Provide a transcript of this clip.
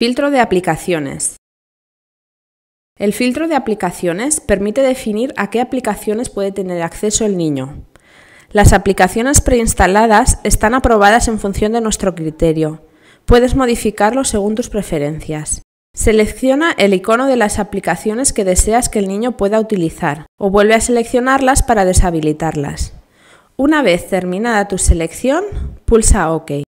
Filtro de aplicaciones. El filtro de aplicaciones permite definir a qué aplicaciones puede tener acceso el niño. Las aplicaciones preinstaladas están aprobadas en función de nuestro criterio. Puedes modificarlo según tus preferencias. Selecciona el icono de las aplicaciones que deseas que el niño pueda utilizar o vuelve a seleccionarlas para deshabilitarlas. Una vez terminada tu selección, pulsa OK.